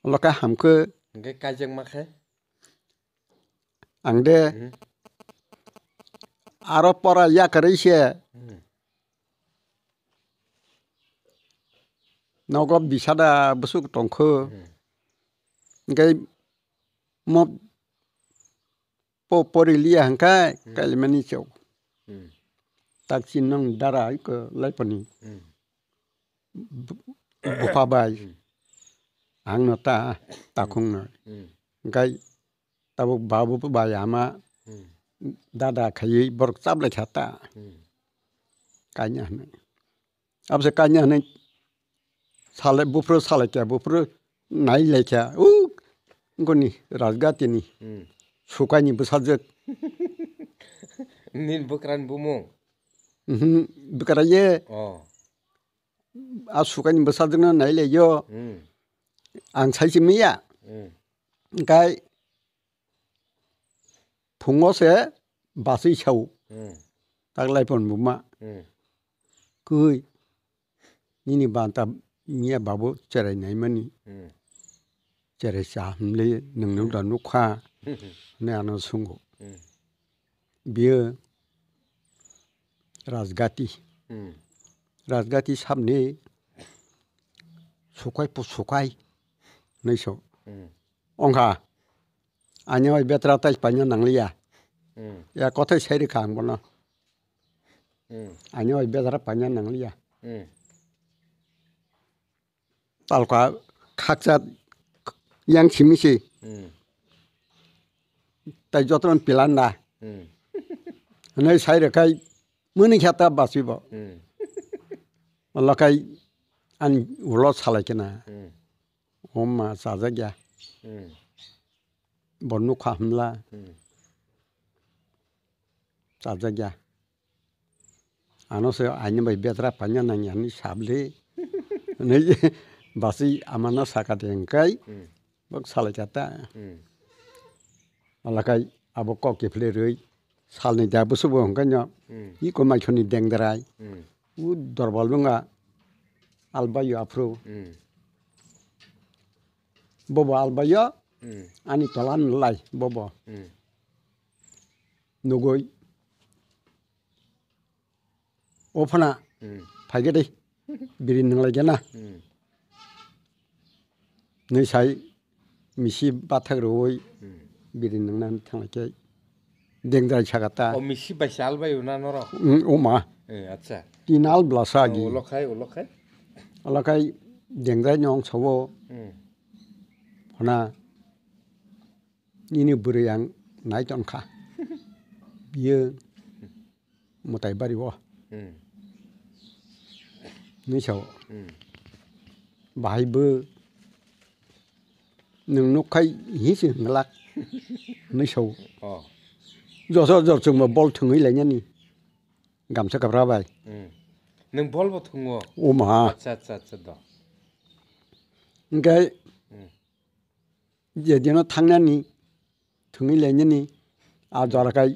olokai hamke kai kajeng makai angde hmm. aro pora ya, ise hmm. nogo bisada busuk tongko ngai mo po pori lia hangka hmm. kali mani chau tak sinong dara ko laipani hmm. bufa bai hmm. takung ngai तब बाबू बायामा दादा खाई बरक सब छाता कान्या हमें अब से कान्या हमें साले बुफरो साले क्या बुफरो नाई ले क्या ऊ उनको नहीं राजगाती नहीं सुखा नहीं बसाजक नीन बकरान बुमो हम्म बकरा ये आज सुखा नहीं बसाजक ना नाई ले यो आंसाई से गाय sẽ lại phần bố thungose basui sau taklai pon buma kui nini banta mia babu cherai nai mani cherai sa hamle nang nang da nu kha nó ano sungo bia rajgati rajgati samne sukai pu sukai nai ông onga 아니요베트라때반년낭리야 음. 야고터세리간거나 음. 아니요베트라반년낭리야 음. 딸과각자양심이시 음. 때저들은빌란다 음. 내사이를가이문이갔다봤으버 음. 올라가이안울러살았기나 음. 엄마사자기야 음. bonu kahmla saja ja anu se anyi bai biatra panya nanyi shabli sabli nai basi amana sakat yang kai bok salai jata alakai abok kok kefle rei sal nai jabu subu hong kanyo iko mai choni deng derai u dorbal bunga alba bobo alba আনি তলা নোলাই বব নগৈ অ ফনা ফাইগে দেই বিৰি নালাগে না নৈ চাই মিচি বাথাক ৰৈ বিৰি নাংনানে থাকে দেংদ্ৰাই চাগাটা মিচি পাইছে আল বাই উনা নৰ অ তিনাল ব্লাছা গি ওলখাই ওলখাই ওলখাই দেংদ্ৰাই নং চাব ফনা इनि बोराया नायजनखा बियो मथायबारि अ मिसाव बाहायबो नोंनोखाय हिसो होनला नैसाव जस जरजोंबा बल थोङैलायनानि गामसा गाबराबाय नों बलबो थोङो अमा आच्चा आच्चा आच्चा द ओमफ्राय जेदिनाव थांनानै thwngwi lainani ah jwarakai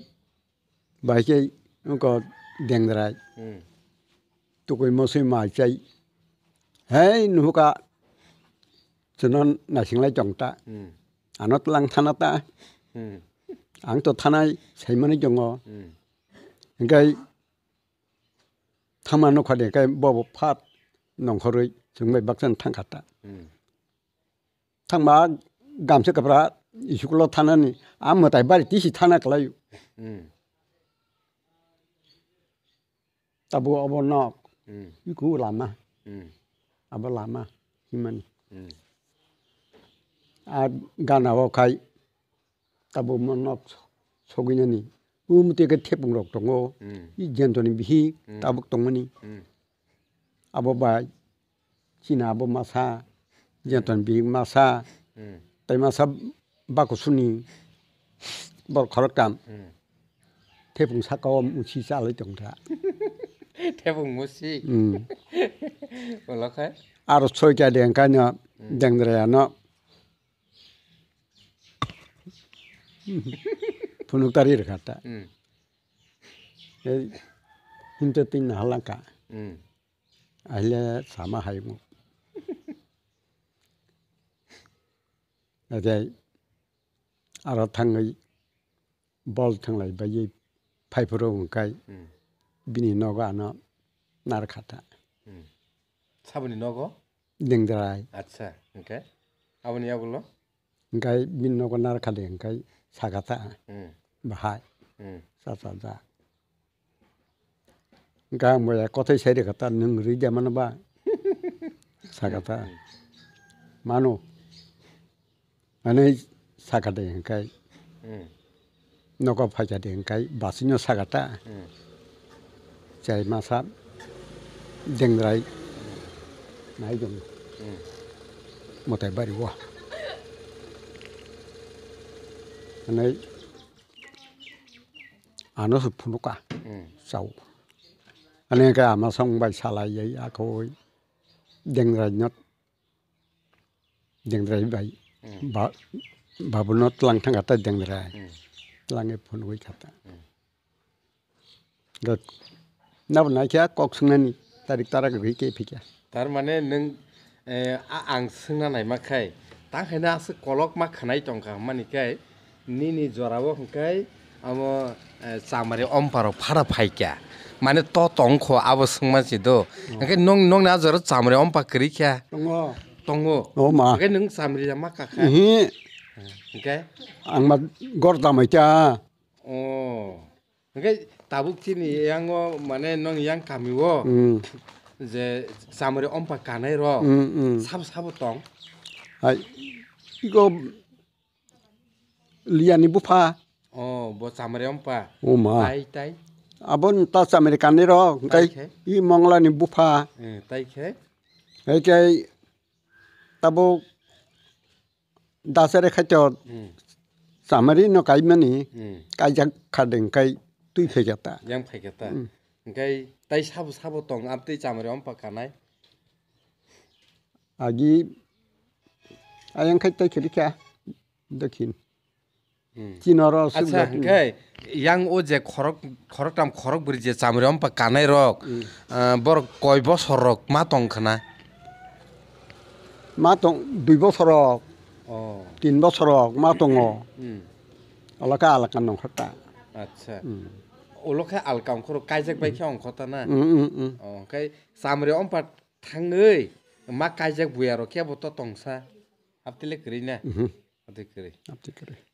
bai kei unko dengdrai tukui mosui mai chai hei nuhuka chunon naisinglai jongta anot lang thanata ang to thanai saimani jongo engkai thamano khade kai bobo phat nongkhoroi chungbai baksan thangkhata thangma gamse kapra īśukula thāna nī āṃ matāi bārī tīshī thāna kālāyū, hmm. tabu āba nāk, hmm. īkū āba lāma, āba hmm. lāma, īma nī, ā gāna wākāi, tabu mā nāk sōkīnya nī, u mūtēka tēpunga lōk tōngō, ī jēntuani bīhī, बाको सुनि बर खरक काम थेपुङ साका मुसी चालै दंथा थेपुङ मुसी बोलखै आरो सयटा देंखायनो देंद्रायानो फुनुक्तारि रोखाता हिन्टो तिन हालाका अहिले सामा हायमु ओरै आरो थाङै बल थांलायबायै फाइफोराव ओंखाय बिनि नग आनो नारखाथा साबुनि नग देंद्राय आच्छा ओंखाय आबुनि आबुल ओंखाय बिनि नग नारखादे ओंखाय सागाथा बाहाय सासादा ओंखाय आं बया कथाय साइरे खाथा नों रिदा मानोबा सागाथा मानो माने ba 사가다 인가이 ta, 파자다 인가이 sa, 사가다 자이마사 댕드라이 나이 좀 tai 버리고 này anh nó sụp phun cả sầu anh ấy cái mà xong bài xả lai vậy à coi đừng rồi nhất đừng rồi vậy ba बाबुनाथ लांथां खाता देंद्राय लाङे फन गई खाता दत ना बना क्या कॉक सुनानी तारिक तारा के भी के फिका तार माने नों आं सोंना नायमाखाय तांखायनो आसो कलक मा खानाय दंखा मानिखाय निनि जराबो हंखाय आम चामारि अम्पाराव फारा फायखा माने त तंख आबो सोंमासि दो ओंखाय नों नों ना जरो चामारि अम्पा करिखा दङ दङ ओमफ्राय नों चामारिया मा खाखा ओंखाय आं मा गर दामायता अ ओंखाय ताबुकथिनि याङ माने नों याङ कामिवो जे सामरि अम्पा कानाय र साब साब दं हाय इगो लियानि बुफा अ ब सामरि अम्पा ओ मा हाय ताय आबन ता सामरि कानि र ओंखाय इ मंगलानि बुफा ए ताय खे ओंखाय ताबुक दासरे खाइते चामरी न काई मानी काई जा खादें काई तुई फेगता यंग फेगता गाई ताई साबो साबो तोंग आप तुई चामरी ओम पकानाय आगी आयं खाइते खिरिका दक्षिण চীনৰ ইয়াং অ যে খৰক খৰক তাম খৰক বুঢ়ী যে চামৰিম পা কানাই ৰক বৰ কয় বছৰ ৰক মা টংখানা মা টং দুই বছৰ ৰক তিন বছরক মা তঙ অলকা আলাকা নংখতা আচ্ছা অলকা আলকা অংখর কাইজাক বাইকে অংখতা না অংকাই সামরে অম্পা থাঙ্গই মা কাইজাক বুয়ার কেবত টংসা আপতিলে করি না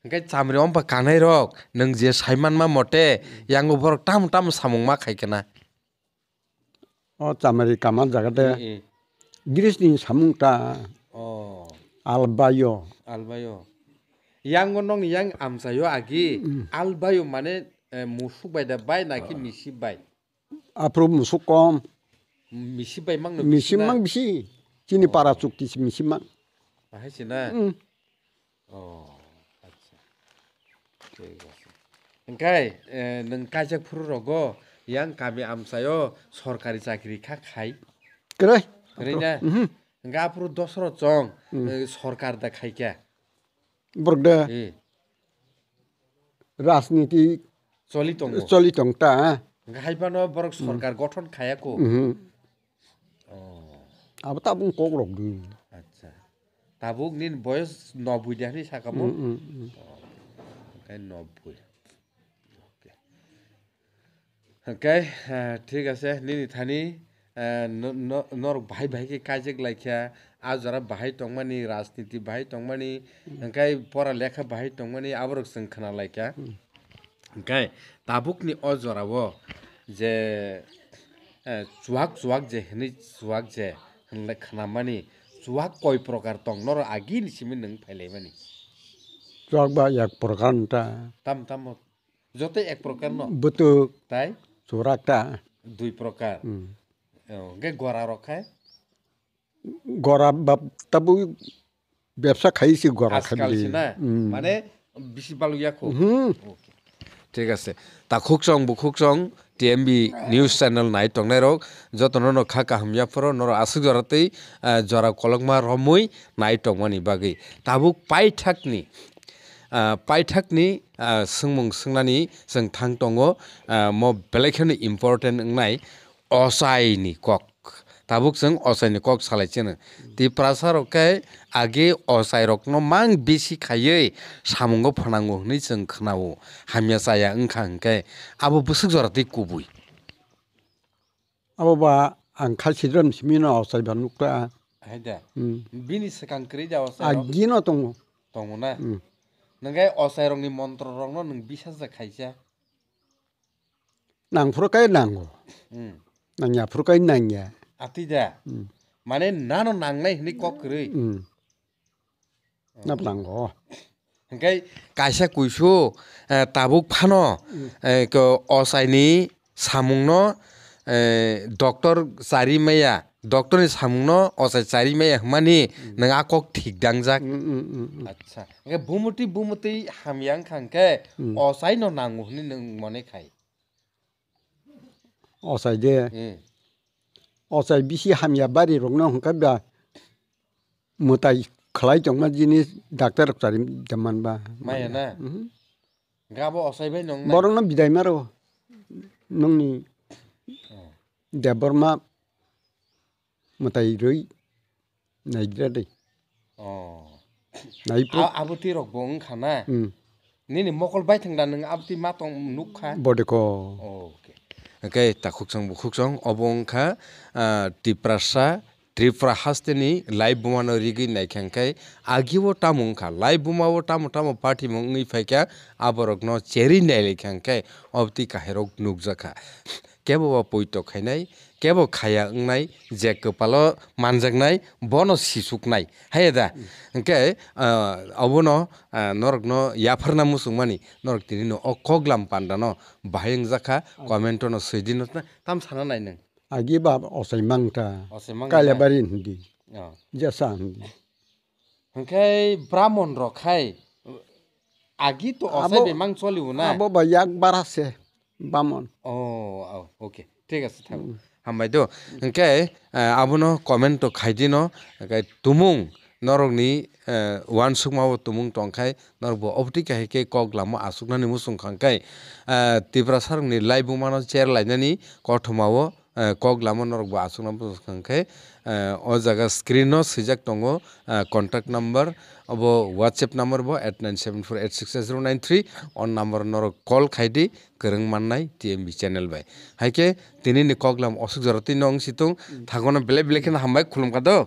ओंखाय चामरे ओमपा कानाय रक नों जे साइमान मा मते यांगो भर टाम टाम सामुं मा खायकेना अ चामरे कामा जागाते गिरिसनि सामुं ता अ albayo albayo yang ngonong yang amsayo agi albayo mane eh, musuh bai da bay naki misi bai apro musuh kom misi bai mang no oh. misi mang bisi kini para suktis misi mang ah sina mm. oh acha engkai eh, neng kajak puru rogo yang kami amsayo sorkari cakri kakai Mm -hmm. গাপুর দশর চং সরকার দেখাই কে বরগে রাজনীতি চলিত চলিত গাইপান বরক সরকার গঠন খায় কো আবু তাবু কক rock দি আচ্ছা তাবু নিন বয়স 90 দেহি সাকাম হুম হুম কাই 90 ওকে ওকে ঠিক আছে নিনি থানি नर भाइ भाइके काजेक लाइख्या आज र भाइ टङ्गमानि राजनीति भाइ टङ्गमानि काई परा लेखा भाइ टङ्गमानि आबर सङ्खना लाइख्या काई ताबुकनि अजराव जे चुवाक चुवाक जे हेनि चुवाक जे हेनलाई खानामानि चुवाक कय प्रकार टङ नर आगि निसिमि नों फाइलाइमानि चुवाक बा एक प्रकार ताम ताम जते एक प्रकार न बुतु ताई चुराकटा दुई प्रकार ঠিক আছে তাকুক চং বুকুক চং T M B news channel নাই টং নাই রোগ যতন খা কাহামিয়া ফর নর আশু জরাতেই জরা কলকমা রমুই নাই টংমানি বাকে তাবুক পাই থাকনি পাই থাকনি সুমুং সঙ্গানি যং থাং দ ম বেলেগ ইম্পর্টেন্ট নাই असायनि कक tabuk chung osai ni kok salai chino ti prasar okai age osai rok no mang bisi khayei samung go phanango hnei chung khnao hamya saya angkha angkai abo busuk jora ti kubui abo ba ang khalsi drum simino osai ban nukta haida bini sekang kre ja osai agino tongo tongo na nangai osai rong ni montro rong no nang bisas ja khaisa nang phro kai nango नाङाफोरखौ नाङा आथै दा माने ना न' नांनाय होननाय कक्रै नाब्लांग ओंखाय गायसा गयस' टाबुक फान' असायनि सामुं न' doctor जारिमाया डक्टरनि सामुं न' असाय जारिमाया होमानि नों आखक थिगदां जाग आच्छा बुमुति बुमुति हामियांखा ओंखाय असाय न' नांगौ होनो नों मनेखाय 어사이제 예. 어사이비시함야바리롱나혼갑다뭐다클라이정말지니닥터럭사리잠만봐마야나가보어사이베농나버롱나비다이마로농니데버마뭐다이르이나이드라데어나이프아부티럭봉카나니니먹을바이탕다능아부티마통누카버데코오케이 কে তাকুকচং বুকুকচং অবংখা টিপ্ৰাসা ত্ৰিপুৰা হাস্তেনি লাইভ বোমানো ৰিগি নাইকাংকাই আগিব তামুংখা লাইভ বোমাবো তামো তামো পাৰ্টি মঙি ফাইকা আৱৰক ন চেৰি নাইলাইকাংকাই অবতি কাহেৰক নুকজাখা কেৱবা পৈত খাইনাই কেবো খাই নাই যে কপালো মানজাকাই বন সিসুক নাই হাই দা কে অব নরক ন ইয়াফার না মুসুক মানে নরক তিনি অকগ্লাম পান্ডানো বাহিং জাখা কমেন্ট ন সৈদিন তাম সানা নাই নেন আগে বা অসাইমাংটা কালিয়াবারি হিন্দি জেসা হিন্দি হংকাই ব্রাহ্মণ রখাই আগে তো চলিব না বাবা ইয়াক বার আছে বামন ও ওকে ঠিক আছে থাকুন হাম বাইদেউ এনেকৈ আপোনাৰ কমেণ্টটো খাই দিন এনেকৈ তুমুং নৰক নি ওৱান চুক মাব তুমুং টংখাই নৰক ব অপটিকা হেকে কক লাম আচুক নানি মুচুংখাংকাই তিব্ৰা চাৰক নিৰ্লাই বুমানো চেৰ লাইনানি কঠমাব কক লাম নৰক ব আচুক নাম মুচুংখাংকাই অ জাগা স্ক্ৰীণত চিজাক টঙ কণ্টেক্ট নম্বৰ अब व्हाट्सएप नम्बर भयो eight nine seven four eight six zero nine three अन नम्बर नर कल खाइदि गरङ मान्नाय टिएमभी च्यानेल भए हाइके तिनी नि कग्लाम असुख जरतिन अङ्सितौँ थाहा बेलै बेलैकै हाम्रो खुलुम्का त